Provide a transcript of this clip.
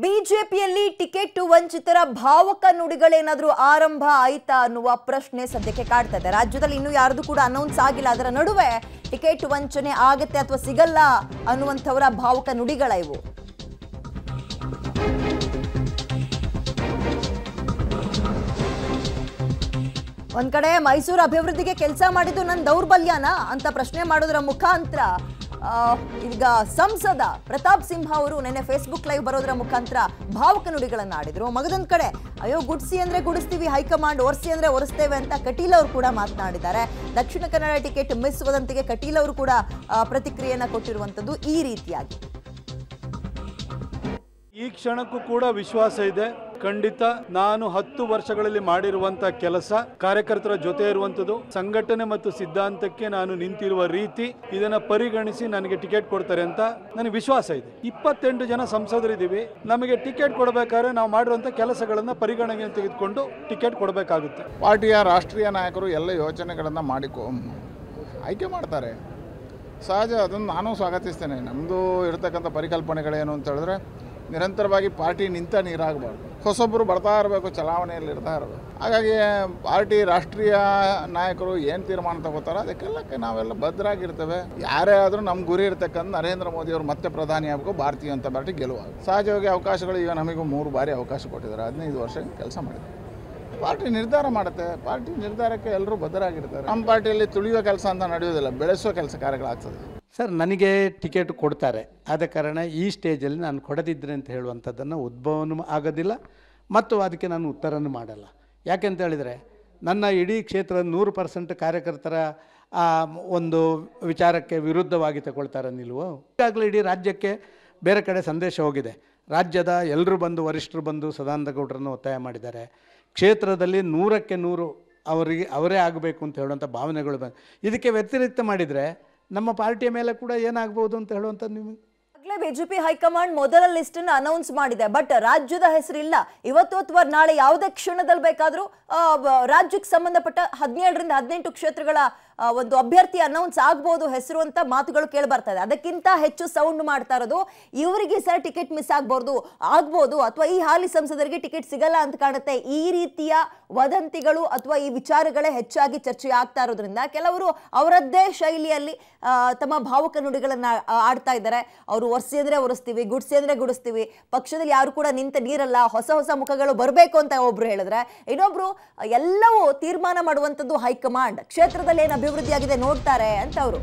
ಬಿಜೆಪಿಯಲ್ಲಿ ಟಿಕೆಟ್ ವಂಚಿತರ ಭಾವಕ ನುಡಿಗಳೇನಾದರೂ ಆರಂಭ ಆಯ್ತಾ ಅನ್ನುವ ಪ್ರಶ್ನೆ ಸದ್ಯಕ್ಕೆ ಕಾಡ್ತಾ ಇದೆ ರಾಜ್ಯದಲ್ಲಿ ಇನ್ನೂ ಯಾರ್ದು ಕೂಡ ಅನೌನ್ಸ್ ಆಗಿಲ್ಲ ಅದರ ನಡುವೆ ಟಿಕೆಟ್ ವಂಚನೆ ಆಗತ್ತೆ ಅಥವಾ ಸಿಗಲ್ಲ ಅನ್ನುವಂಥವರ ಭಾವಕ ನುಡಿಗಳ ಇವು ಒಂದ್ ಕಡೆ ಮೈಸೂರು ಅಭಿವೃದ್ಧಿಗೆ ಕೆಲಸ ಮಾಡಿದ್ದು ನನ್ನ ದೌರ್ಬಲ್ಯನಾ ಅಂತ ಪ್ರಶ್ನೆ ಮಾಡೋದರ ಮುಖಾಂತರ ಈಗ ಸಂಸದ ಪ್ರತಾಪ್ ಸಿಂಹ ಅವರು ನೆನ್ನೆ ಫೇಸ್ಬುಕ್ ಲೈವ್ ಬರೋದರ ಮುಖಾಂತರ ಭಾವಕ ನುಡಿಗಳನ್ನು ಆಡಿದ್ರು ಮಗದೊಂದ್ ಕಡೆ ಅಯ್ಯೋ ಗುಡ್ಸಿ ಅಂದ್ರೆ ಗುಡಿಸ್ತೀವಿ ಹೈಕಮಾಂಡ್ ಒರೆಸಿ ಅಂದ್ರೆ ಒರೆಸ್ತೇವೆ ಅಂತ ಕಟೀಲ್ ಅವರು ಕೂಡ ಮಾತನಾಡಿದ್ದಾರೆ ದಕ್ಷಿಣ ಕನ್ನಡ ಟಿಕೆಟ್ ಮಿಸ್ ವದಂತಿಗೆ ಕಟೀಲ್ ಅವರು ಕೂಡ ಪ್ರತಿಕ್ರಿಯೆಯನ್ನ ಕೊಟ್ಟಿರುವಂತದ್ದು ಈ ರೀತಿಯಾಗಿ ಈ ಕ್ಷಣಕ್ಕೂ ಕೂಡ ವಿಶ್ವಾಸ ಇದೆ ಖಂಡಿತ ನಾನು ಹತ್ತು ವರ್ಷಗಳಲ್ಲಿ ಮಾಡಿರುವಂತಹ ಕೆಲಸ ಕಾರ್ಯಕರ್ತರ ಜೊತೆ ಇರುವಂತದ್ದು ಸಂಘಟನೆ ಮತ್ತು ಸಿದ್ಧಾಂತಕ್ಕೆ ನಾನು ನಿಂತಿರುವ ರೀತಿ ಇದನ್ನ ಪರಿಗಣಿಸಿ ನನಗೆ ಟಿಕೆಟ್ ಕೊಡ್ತಾರೆ ಅಂತ ನನಗೆ ವಿಶ್ವಾಸ ಇದೆ ಇಪ್ಪತ್ತೆಂಟು ಜನ ಸಂಸದರಿದ್ದೀವಿ ನಮಗೆ ಟಿಕೆಟ್ ಕೊಡಬೇಕಾದ್ರೆ ನಾವು ಮಾಡಿರುವಂತ ಕೆಲಸಗಳನ್ನ ಪರಿಗಣನೆ ತೆಗೆದುಕೊಂಡು ಟಿಕೆಟ್ ಕೊಡಬೇಕಾಗುತ್ತೆ ಪಾರ್ಟಿಯ ರಾಷ್ಟ್ರೀಯ ನಾಯಕರು ಎಲ್ಲ ಯೋಚನೆಗಳನ್ನು ಮಾಡಿಕೊ ಆಯ್ಕೆ ಮಾಡ್ತಾರೆ ಸಹಜ ಅದನ್ನು ನಾನು ಸ್ವಾಗತಿಸ್ತೇನೆ ನಮ್ಮದು ಇರತಕ್ಕಂಥ ಪರಿಕಲ್ಪನೆಗಳೇನು ಅಂತ ಹೇಳಿದ್ರೆ ನಿರಂತರವಾಗಿ ಪಾರ್ಟಿ ನಿಂತ ನೀರಾಗಬಾರ್ದು ಹೊಸೊಬ್ಬರು ಬರ್ತಾ ಇರಬೇಕು ಚಲಾವಣೆಯಲ್ಲಿ ಇರ್ತಾ ಇರಬೇಕು ಹಾಗಾಗಿ ಪಾರ್ಟಿ ರಾಷ್ಟ್ರೀಯ ನಾಯಕರು ಏನು ತೀರ್ಮಾನ ತಗೋತಾರೋ ಅದಕ್ಕೆಲ್ಲಕ್ಕೆ ನಾವೆಲ್ಲ ಭದ್ರಾಗಿರ್ತೇವೆ ಯಾರೇ ಆದರೂ ನಮ್ಮ ಗುರಿ ಇರ್ತಕ್ಕಂಥ ನರೇಂದ್ರ ಮೋದಿ ಅವರು ಮತ್ತೆ ಪ್ರಧಾನಿ ಆಗಬೇಕು ಭಾರತೀಯ ಅಂತ ಪಾರ್ಟಿ ಗೆಲುವು ಸಹಜವಾಗಿ ಅವಕಾಶಗಳು ಈಗ ನಮಗೂ ಮೂರು ಬಾರಿ ಅವಕಾಶ ಕೊಟ್ಟಿದ್ದಾರೆ ಹದಿನೈದು ವರ್ಷ ಕೆಲಸ ಮಾಡಿದೆ ಪಾರ್ಟಿ ನಿರ್ಧಾರ ಮಾಡುತ್ತೆ ಪಾರ್ಟಿ ನಿರ್ಧಾರಕ್ಕೆ ಎಲ್ಲರೂ ಭದ್ರಾಗಿರ್ತಾರೆ ನಮ್ಮ ಪಾರ್ಟಿಯಲ್ಲಿ ತುಳಿಯೋ ಕೆಲಸ ಅಂತ ನಡೆಯೋದಿಲ್ಲ ಬೆಳೆಸೋ ಕೆಲಸ ಕಾರ್ಯಗಳಾಗ್ತದೆ ಸರ್ ನನಗೆ ಟಿಕೆಟ್ ಕೊಡ್ತಾರೆ ಆದ ಕಾರಣ ಈ ಸ್ಟೇಜಲ್ಲಿ ನಾನು ಕೊಡದಿದ್ದರೆ ಅಂತ ಹೇಳುವಂಥದ್ದನ್ನು ಉದ್ಭವನೂ ಆಗೋದಿಲ್ಲ ಮತ್ತು ಅದಕ್ಕೆ ನಾನು ಉತ್ತರನೂ ಮಾಡಲ್ಲ ಯಾಕೆಂತ ಹೇಳಿದರೆ ನನ್ನ ಇಡೀ ಕ್ಷೇತ್ರದ ನೂರು ಪರ್ಸೆಂಟ್ ಕಾರ್ಯಕರ್ತರ ಒಂದು ವಿಚಾರಕ್ಕೆ ವಿರುದ್ಧವಾಗಿ ತಗೊಳ್ತಾರೆ ನಿಲುವು ಈಗಾಗಲೇ ಇಡೀ ರಾಜ್ಯಕ್ಕೆ ಬೇರೆ ಕಡೆ ಸಂದೇಶ ಹೋಗಿದೆ ರಾಜ್ಯದ ಎಲ್ಲರೂ ಬಂದು ವರಿಷ್ಠರು ಬಂದು ಗೌಡರನ್ನು ಒತ್ತಾಯ ಮಾಡಿದ್ದಾರೆ ಕ್ಷೇತ್ರದಲ್ಲಿ ನೂರಕ್ಕೆ ನೂರು ಅವರಿಗೆ ಅವರೇ ಆಗಬೇಕು ಅಂತ ಹೇಳುವಂಥ ಭಾವನೆಗಳು ಬಂದು ಇದಕ್ಕೆ ವ್ಯತಿರಿಕ್ತ ಮಾಡಿದರೆ ನಮ್ಮ ಪಾರ್ಟಿಯ ಮೇಲೆ ಕೂಡ ಏನಾಗಬಹುದು ಅಂತ ಹೇಳುವಂಥದ್ದು ನಿಮಗೆ ಬಿಜೆಪಿ ಹೈಕಮಾಂಡ್ ಮೊದಲ ಲಿಸ್ಟ್ ಅನೌನ್ಸ್ ಮಾಡಿದೆ ಬಟ್ ರಾಜ್ಯದ ಹೆಸರಿಲ್ಲ ಇವತ್ತು ಅಥವಾ ನಾಳೆ ಯಾವುದೇ ಕ್ಷಣದಲ್ಲಿ ಬೇಕಾದರೂ ರಾಜ್ಯಕ್ಕೆ ಸಂಬಂಧಪಟ್ಟ ಹದಿನೇಳರಿಂದ ಹದಿನೆಂಟು ಕ್ಷೇತ್ರಗಳ ಒಂದು ಅಭ್ಯರ್ಥಿ ಅನೌನ್ಸ್ ಆಗ್ಬೋದು ಹೆಸರು ಅಂತ ಮಾತುಗಳು ಬರ್ತಾ ಇದೆ ಅದಕ್ಕಿಂತ ಹೆಚ್ಚು ಸೌಂಡ್ ಮಾಡ್ತಾ ಇರೋದು ಇವರಿಗೆ ಸರ್ ಟಿಕೆಟ್ ಮಿಸ್ ಆಗ್ಬಾರ್ದು ಆಗ್ಬೋದು ಅಥವಾ ಈ ಹಾಲಿ ಸಂಸದರಿಗೆ ಟಿಕೆಟ್ ಸಿಗಲ್ಲ ಅಂತ ಕಾಣುತ್ತೆ ಈ ರೀತಿಯ ವದಂತಿಗಳು ಅಥವಾ ಈ ವಿಚಾರಗಳೇ ಹೆಚ್ಚಾಗಿ ಚರ್ಚೆ ಆಗ್ತಾ ಇರೋದ್ರಿಂದ ಕೆಲವರು ಅವರದ್ದೇ ಶೈಲಿಯಲ್ಲಿ ತಮ್ಮ ಭಾವುಕ ನುಡಿಗಳನ್ನ ಆಡ್ತಾ ಇದ್ದಾರೆ ಅವರು ಅಂದ್ರೆ ಒರೆಸ್ತೀವಿ ಅಂದ್ರೆ ಗುಡಿಸ್ತೀವಿ ಪಕ್ಷದಲ್ಲಿ ಯಾರು ಕೂಡ ನಿಂತ ನೀರಲ್ಲ ಹೊಸ ಹೊಸ ಮುಖಗಳು ಬರಬೇಕು ಅಂತ ಒಬ್ರು ಹೇಳಿದ್ರೆ ಇನ್ನೊಬ್ರು ಎಲ್ಲವೂ ತೀರ್ಮಾನ ಮಾಡುವಂಥದ್ದು ಹೈಕಮಾಂಡ್ ಕ್ಷೇತ್ರದಲ್ಲಿ ಏನು ಅಭಿವೃದ್ಧಿಯಾಗಿದೆ ನೋಡ್ತಾರೆ ಅಂತ ಅವರು